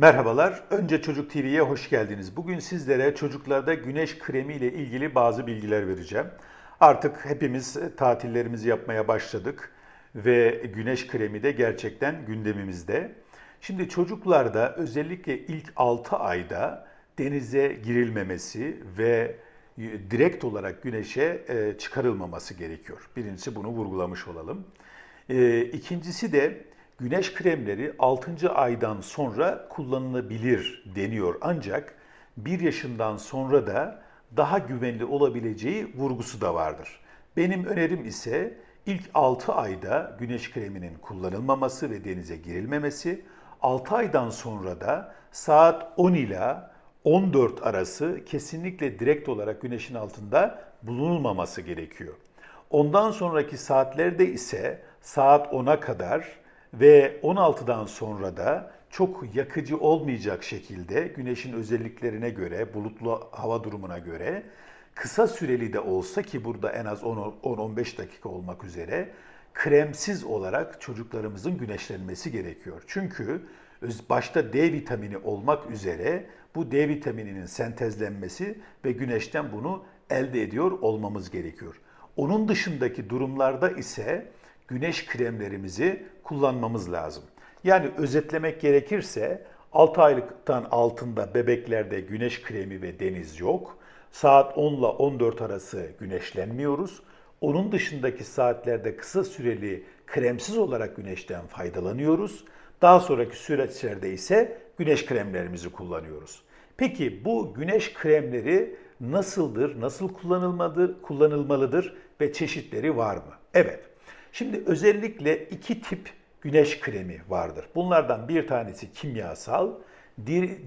Merhabalar, Önce Çocuk TV'ye hoş geldiniz. Bugün sizlere çocuklarda güneş kremi ile ilgili bazı bilgiler vereceğim. Artık hepimiz tatillerimizi yapmaya başladık ve güneş kremi de gerçekten gündemimizde. Şimdi çocuklarda özellikle ilk 6 ayda denize girilmemesi ve direkt olarak güneşe e, çıkarılmaması gerekiyor. Birincisi bunu vurgulamış olalım. E, ikincisi de güneş kremleri 6. aydan sonra kullanılabilir deniyor ancak 1 yaşından sonra da daha güvenli olabileceği vurgusu da vardır. Benim önerim ise ilk 6 ayda güneş kreminin kullanılmaması ve denize girilmemesi, 6 aydan sonra da saat 10 ila 14 arası kesinlikle direkt olarak güneşin altında bulunulmaması gerekiyor. Ondan sonraki saatlerde ise saat 10'a kadar ve 16'dan sonra da çok yakıcı olmayacak şekilde güneşin özelliklerine göre, bulutlu hava durumuna göre kısa süreli de olsa ki burada en az 10-15 dakika olmak üzere kremsiz olarak çocuklarımızın güneşlenmesi gerekiyor. Çünkü başta D vitamini olmak üzere bu D vitamininin sentezlenmesi ve güneşten bunu elde ediyor olmamız gerekiyor. Onun dışındaki durumlarda ise güneş kremlerimizi kullanmamız lazım. Yani özetlemek gerekirse 6 aylıktan altında bebeklerde güneş kremi ve deniz yok. Saat 10 ile 14 arası güneşlenmiyoruz. Onun dışındaki saatlerde kısa süreli kremsiz olarak güneşten faydalanıyoruz. Daha sonraki süreçlerde ise güneş kremlerimizi kullanıyoruz. Peki bu güneş kremleri nasıldır, nasıl kullanılmalıdır, kullanılmalıdır ve çeşitleri var mı? Evet, Şimdi özellikle iki tip güneş kremi vardır. Bunlardan bir tanesi kimyasal,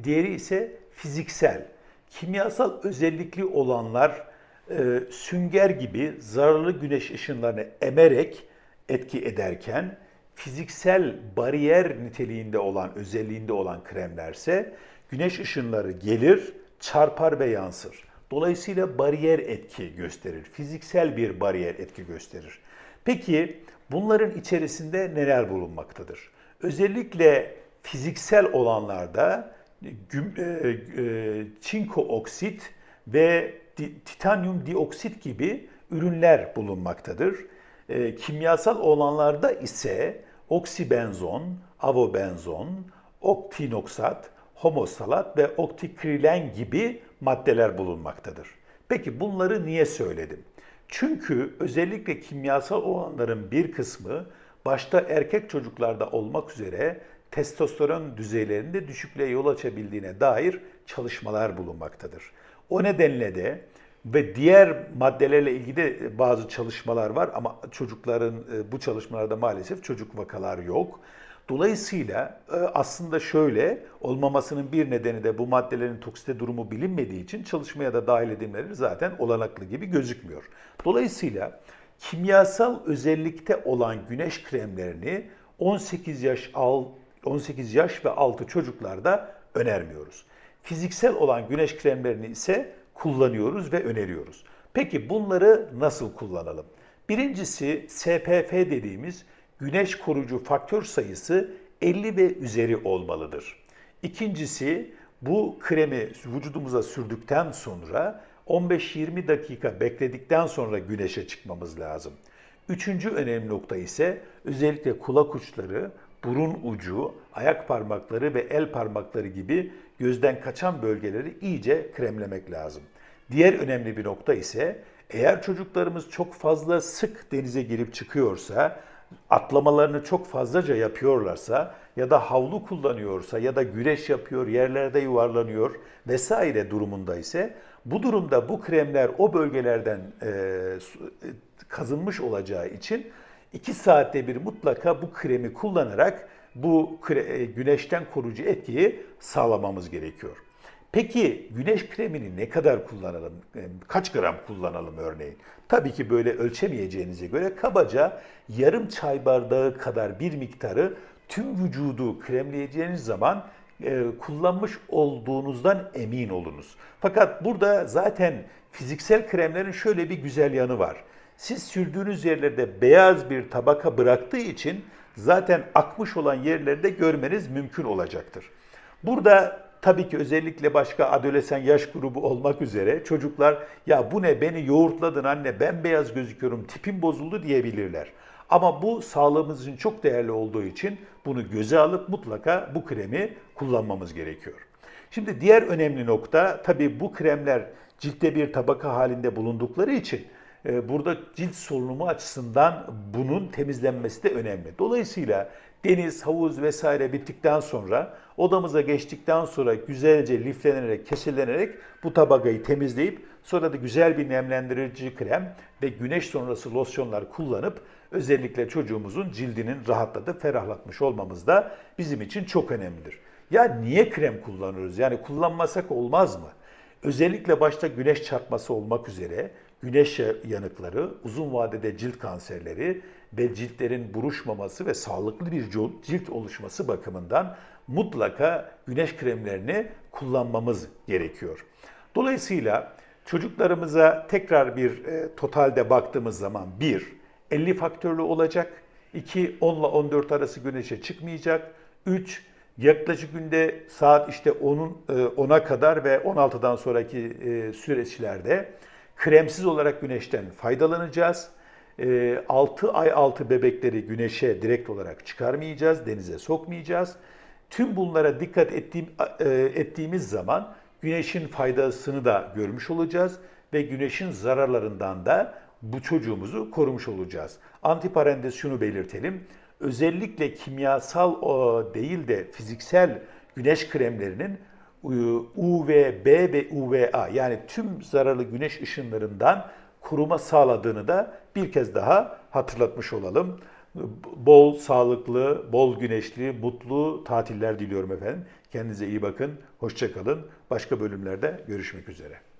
diğeri ise fiziksel. Kimyasal özellikli olanlar e, sünger gibi zararlı güneş ışınlarını emerek etki ederken fiziksel bariyer niteliğinde olan, özelliğinde olan kremlerse güneş ışınları gelir, çarpar ve yansır. Dolayısıyla bariyer etki gösterir. Fiziksel bir bariyer etki gösterir. Peki bunların içerisinde neler bulunmaktadır? Özellikle fiziksel olanlarda e, e, çinko oksit ve titanyum dioksit gibi ürünler bulunmaktadır. E, kimyasal olanlarda ise oksibenzon, avobenzon, oktinoksat, homosalat ve oktikrilen gibi maddeler bulunmaktadır. Peki bunları niye söyledim? Çünkü özellikle kimyasal olanların bir kısmı başta erkek çocuklarda olmak üzere testosteron düzeylerinde düşüklüğe yol açabildiğine dair çalışmalar bulunmaktadır. O nedenle de ve diğer maddelerle ilgili de bazı çalışmalar var ama çocukların e, bu çalışmalarda maalesef çocuk vakalar yok. Dolayısıyla e, aslında şöyle olmamasının bir nedeni de bu maddelerin toksite durumu bilinmediği için çalışmaya da dahil edilmeleri zaten olanaklı gibi gözükmüyor. Dolayısıyla kimyasal özellikte olan güneş kremlerini 18 yaş 18 yaş ve altı çocuklarda önermiyoruz. Fiziksel olan güneş kremlerini ise kullanıyoruz ve öneriyoruz. Peki bunları nasıl kullanalım? Birincisi SPF dediğimiz güneş korucu faktör sayısı 50 ve üzeri olmalıdır. İkincisi bu kremi vücudumuza sürdükten sonra 15-20 dakika bekledikten sonra güneşe çıkmamız lazım. Üçüncü önemli nokta ise özellikle kulak uçları, burun ucu, ayak parmakları ve el parmakları gibi gözden kaçan bölgeleri iyice kremlemek lazım. Diğer önemli bir nokta ise eğer çocuklarımız çok fazla sık denize girip çıkıyorsa atlamalarını çok fazlaca yapıyorlarsa ya da havlu kullanıyorsa ya da güreş yapıyor, yerlerde yuvarlanıyor vesaire durumunda ise bu durumda bu kremler o bölgelerden e, e kazınmış olacağı için 2 saatte bir mutlaka bu kremi kullanarak bu e, güneşten koruyucu etkiyi sağlamamız gerekiyor. Peki güneş kremini ne kadar kullanalım, ee, kaç gram kullanalım örneğin? Tabii ki böyle ölçemeyeceğinize göre kabaca yarım çay bardağı kadar bir miktarı tüm vücudu kremleyeceğiniz zaman e, kullanmış olduğunuzdan emin olunuz. Fakat burada zaten fiziksel kremlerin şöyle bir güzel yanı var. Siz sürdüğünüz yerlerde beyaz bir tabaka bıraktığı için zaten akmış olan yerlerde görmeniz mümkün olacaktır. Burada Tabii ki özellikle başka adolesan yaş grubu olmak üzere çocuklar ya bu ne beni yoğurtladın anne ben beyaz gözüküyorum tipim bozuldu diyebilirler. Ama bu sağlığımız için çok değerli olduğu için bunu göze alıp mutlaka bu kremi kullanmamız gerekiyor. Şimdi diğer önemli nokta tabii bu kremler ciltte bir tabaka halinde bulundukları için e, burada cilt solunumu açısından bunun temizlenmesi de önemli. Dolayısıyla deniz, havuz vesaire bittikten sonra odamıza geçtikten sonra güzelce liflenerek, keşelenerek bu tabakayı temizleyip sonra da güzel bir nemlendirici krem ve güneş sonrası losyonlar kullanıp özellikle çocuğumuzun cildinin rahatladı, ferahlatmış olmamız da bizim için çok önemlidir. Ya niye krem kullanıyoruz? Yani kullanmasak olmaz mı? Özellikle başta güneş çarpması olmak üzere güneş yanıkları, uzun vadede cilt kanserleri ve ciltlerin buruşmaması ve sağlıklı bir cilt oluşması bakımından mutlaka güneş kremlerini kullanmamız gerekiyor. Dolayısıyla çocuklarımıza tekrar bir e, totalde baktığımız zaman 1 50 faktörlü olacak, 2 10 ile 14 arası güneşe çıkmayacak, 3 yaklaşık günde saat işte 10'un 10'a e, kadar ve 16'dan sonraki e, süreçlerde Kremsiz olarak güneşten faydalanacağız. 6 ee, ay altı bebekleri güneşe direkt olarak çıkarmayacağız, denize sokmayacağız. Tüm bunlara dikkat ettiğim, e, ettiğimiz zaman güneşin faydasını da görmüş olacağız ve güneşin zararlarından da bu çocuğumuzu korumuş olacağız. Antiparentes şunu belirtelim. Özellikle kimyasal değil de fiziksel güneş kremlerinin e, UVB ve UVA yani tüm zararlı güneş ışınlarından koruma sağladığını da bir kez daha hatırlatmış olalım. Bol sağlıklı, bol güneşli, mutlu tatiller diliyorum efendim. Kendinize iyi bakın, hoşçakalın. Başka bölümlerde görüşmek üzere.